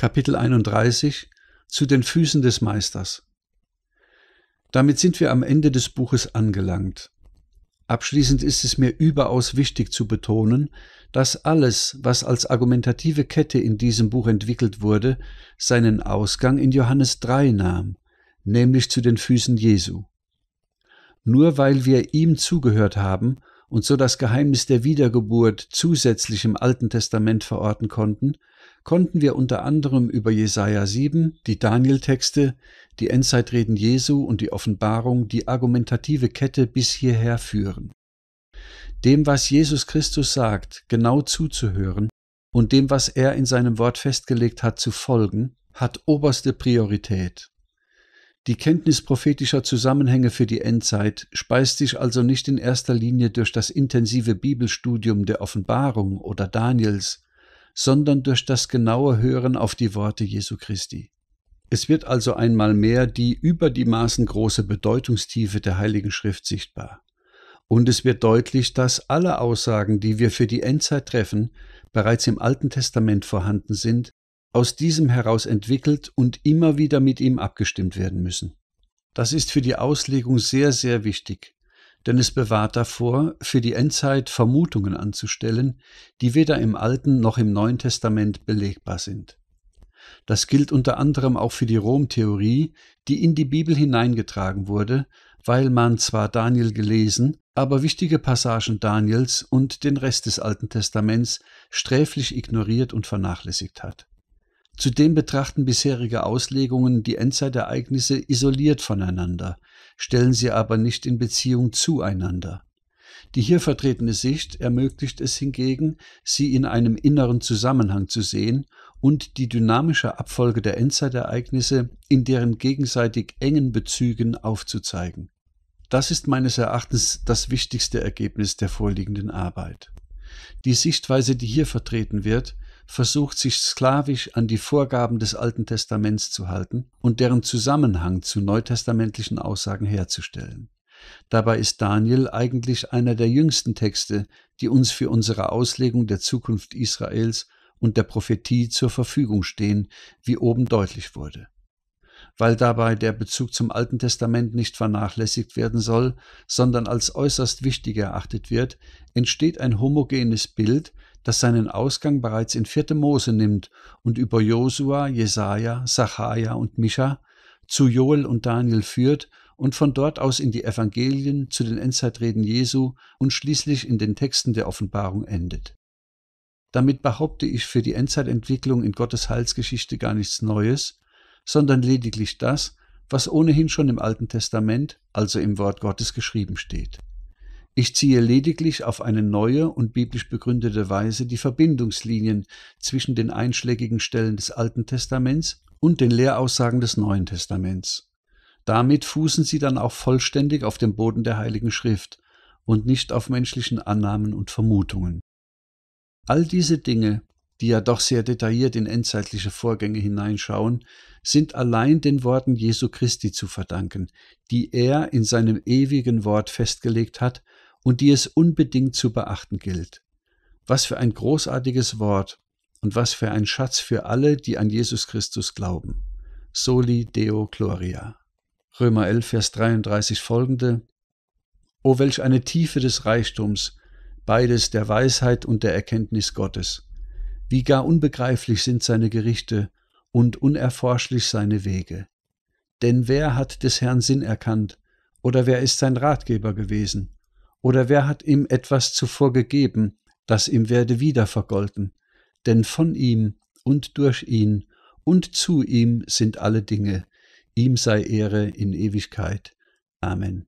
Kapitel 31 zu den Füßen des Meisters. Damit sind wir am Ende des Buches angelangt. Abschließend ist es mir überaus wichtig zu betonen, dass alles, was als argumentative Kette in diesem Buch entwickelt wurde, seinen Ausgang in Johannes 3 nahm, nämlich zu den Füßen Jesu. Nur weil wir ihm zugehört haben und so das Geheimnis der Wiedergeburt zusätzlich im Alten Testament verorten konnten, konnten wir unter anderem über Jesaja 7, die Daniel-Texte, die Endzeitreden Jesu und die Offenbarung die argumentative Kette bis hierher führen. Dem, was Jesus Christus sagt, genau zuzuhören und dem, was er in seinem Wort festgelegt hat, zu folgen, hat oberste Priorität. Die Kenntnis prophetischer Zusammenhänge für die Endzeit speist sich also nicht in erster Linie durch das intensive Bibelstudium der Offenbarung oder Daniels, sondern durch das genaue Hören auf die Worte Jesu Christi. Es wird also einmal mehr die über die Maßen große Bedeutungstiefe der Heiligen Schrift sichtbar. Und es wird deutlich, dass alle Aussagen, die wir für die Endzeit treffen, bereits im Alten Testament vorhanden sind, aus diesem heraus entwickelt und immer wieder mit ihm abgestimmt werden müssen. Das ist für die Auslegung sehr, sehr wichtig denn es bewahrt davor, für die Endzeit Vermutungen anzustellen, die weder im Alten noch im Neuen Testament belegbar sind. Das gilt unter anderem auch für die Rom-Theorie, die in die Bibel hineingetragen wurde, weil man zwar Daniel gelesen, aber wichtige Passagen Daniels und den Rest des Alten Testaments sträflich ignoriert und vernachlässigt hat. Zudem betrachten bisherige Auslegungen die Endzeitereignisse isoliert voneinander, stellen sie aber nicht in Beziehung zueinander. Die hier vertretene Sicht ermöglicht es hingegen, sie in einem inneren Zusammenhang zu sehen und die dynamische Abfolge der Endzeitereignisse in deren gegenseitig engen Bezügen aufzuzeigen. Das ist meines Erachtens das wichtigste Ergebnis der vorliegenden Arbeit. Die Sichtweise, die hier vertreten wird, versucht, sich sklavisch an die Vorgaben des Alten Testaments zu halten und deren Zusammenhang zu neutestamentlichen Aussagen herzustellen. Dabei ist Daniel eigentlich einer der jüngsten Texte, die uns für unsere Auslegung der Zukunft Israels und der Prophetie zur Verfügung stehen, wie oben deutlich wurde weil dabei der Bezug zum Alten Testament nicht vernachlässigt werden soll, sondern als äußerst wichtig erachtet wird, entsteht ein homogenes Bild, das seinen Ausgang bereits in 4. Mose nimmt und über Josua, Jesaja, Sachaja und Mischa zu Joel und Daniel führt und von dort aus in die Evangelien, zu den Endzeitreden Jesu und schließlich in den Texten der Offenbarung endet. Damit behaupte ich für die Endzeitentwicklung in Gottes Heilsgeschichte gar nichts Neues, sondern lediglich das, was ohnehin schon im Alten Testament, also im Wort Gottes, geschrieben steht. Ich ziehe lediglich auf eine neue und biblisch begründete Weise die Verbindungslinien zwischen den einschlägigen Stellen des Alten Testaments und den Lehraussagen des Neuen Testaments. Damit fußen sie dann auch vollständig auf dem Boden der Heiligen Schrift und nicht auf menschlichen Annahmen und Vermutungen. All diese Dinge, die ja doch sehr detailliert in endzeitliche Vorgänge hineinschauen, sind allein den Worten Jesu Christi zu verdanken, die er in seinem ewigen Wort festgelegt hat und die es unbedingt zu beachten gilt. Was für ein großartiges Wort und was für ein Schatz für alle, die an Jesus Christus glauben. Soli Deo Gloria. Römer 11, Vers 33 folgende. O welch eine Tiefe des Reichtums, beides der Weisheit und der Erkenntnis Gottes. Wie gar unbegreiflich sind seine Gerichte und unerforschlich seine Wege. Denn wer hat des Herrn Sinn erkannt, oder wer ist sein Ratgeber gewesen, oder wer hat ihm etwas zuvor gegeben, das ihm werde wieder vergolten, denn von ihm und durch ihn und zu ihm sind alle Dinge, ihm sei Ehre in Ewigkeit. Amen.